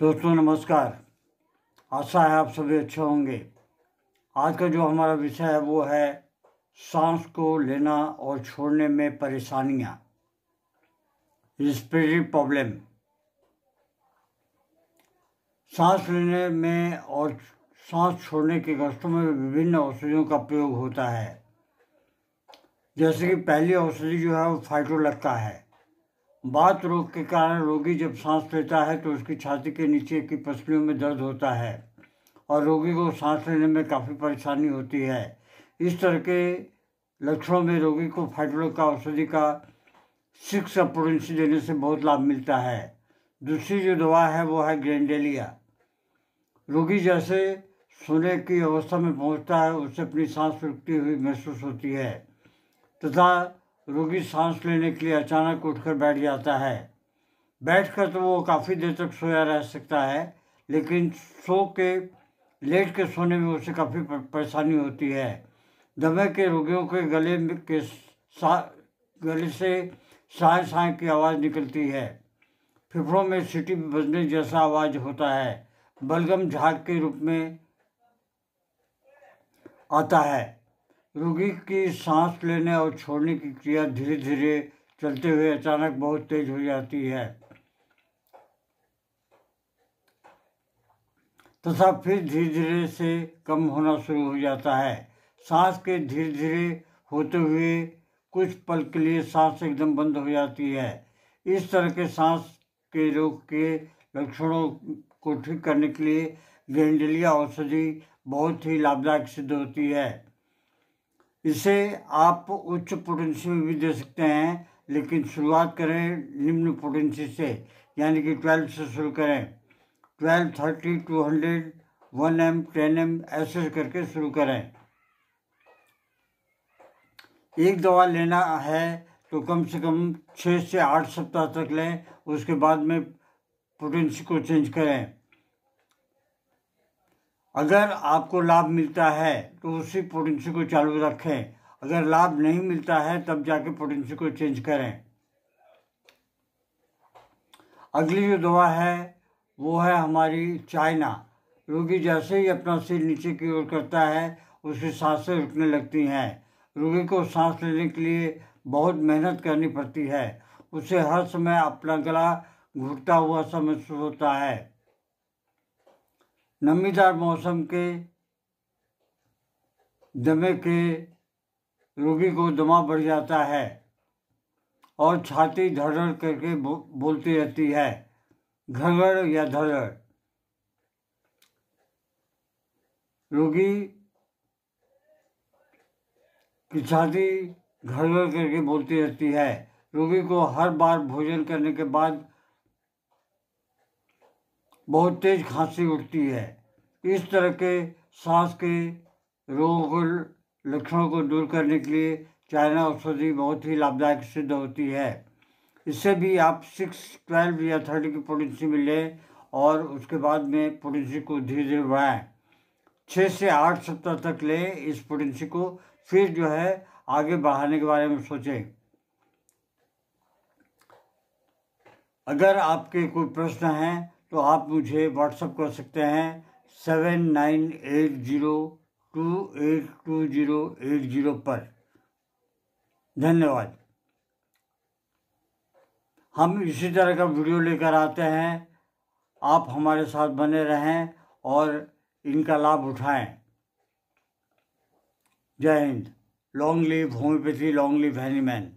दोस्तों नमस्कार आशा है आप सभी अच्छे होंगे आज का जो हमारा विषय है वो है सांस को लेना और छोड़ने में परेशानियाँ रिस्पिरेटरी प्रॉब्लम सांस लेने में और सांस छोड़ने के कष्टों में विभिन्न औषधियों का प्रयोग होता है जैसे कि पहली औषधि जो है वो फाइटोलक्का है बात रोग के कारण रोगी जब सांस लेता है तो उसकी छाती के नीचे की पसलियों में दर्द होता है और रोगी को सांस लेने में काफ़ी परेशानी होती है इस तरह के लक्षणों में रोगी को फाइटलो का औषधि का सिक्स अपोडेंस देने से बहुत लाभ मिलता है दूसरी जो दवा है वो है ग्रेंडेलिया रोगी जैसे सोने की अवस्था में पहुंचता है उससे अपनी सांस रुकती हुई महसूस होती है तथा रोगी सांस लेने के लिए अचानक उठकर बैठ जाता है बैठकर तो वो काफ़ी देर तक सोया रह सकता है लेकिन सो के लेट के सोने में उसे काफ़ी परेशानी होती है दमे के रोगियों के गले के सा गले से साय साय की आवाज़ निकलती है फिफड़ों में सीटी बजने जैसा आवाज़ होता है बलगम झाग के रूप में आता है रोगी की सांस लेने और छोड़ने की क्रिया धीरे धीरे चलते हुए अचानक बहुत तेज हो जाती है तथा फिर धीरे धीरे से कम होना शुरू हो जाता है सांस के धीरे धीरे होते हुए कुछ पल के लिए सांस एकदम बंद हो जाती है इस तरह के सांस के रोग के लक्षणों को ठीक करने के लिए गेंडलिया औषधि बहुत ही लाभदायक सिद्ध होती है इसे आप उच्च पोटेंसी में भी दे सकते हैं लेकिन शुरुआत करें निम्न पोटेंसी से यानी कि ट्वेल्व से शुरू करें twelve thirty two hundred one M ten M ऐसे करके शुरू करें एक दवा लेना है तो कम से कम छः से आठ सप्ताह तक लें उसके बाद में पोटेंसी को चेंज करें अगर आपको लाभ मिलता है तो उसी पोटेंसी को चालू रखें अगर लाभ नहीं मिलता है तब जाके पोटेंसी को चेंज करें अगली जो दवा है वो है हमारी चाइना रोगी जैसे ही अपना सिर नीचे की ओर करता है उसे सांसें रुकने लगती हैं रोगी को सांस लेने के लिए बहुत मेहनत करनी पड़ती है उसे हर समय अपना गला घुटता हुआ सा महसूस होता है नमीदार मौसम के दमे के रोगी को दमा बढ़ जाता है और छाती धड़ड़ करके बोलती रहती है घड़गड़ या धड़ड़ रोगी की छाती घड़ करके बोलती रहती है रोगी को हर बार भोजन करने के बाद बहुत तेज खांसी उठती है इस तरह के सांस के रोग लक्षणों को दूर करने के लिए चाइना औषधि बहुत ही लाभदायक सिद्ध होती है इससे भी आप सिक्स ट्वेल्व या थर्टी की पोटेंसी में लें और उसके बाद में पोटेंसी को धीरे धीरे बढ़ाएँ छः से आठ सप्ताह तक लें इस पोटेंसी को फिर जो है आगे बढ़ाने के बारे में सोचें अगर आपके कोई प्रश्न हैं तो आप मुझे व्हाट्सअप कर सकते हैं seven nine eight zero two eight two zero eight zero पर धन्यवाद हम इसी तरह का वीडियो लेकर आते हैं आप हमारे साथ बने रहें और इनका लाभ उठाएं Jai Hind long live homeopathy long live Hahnemann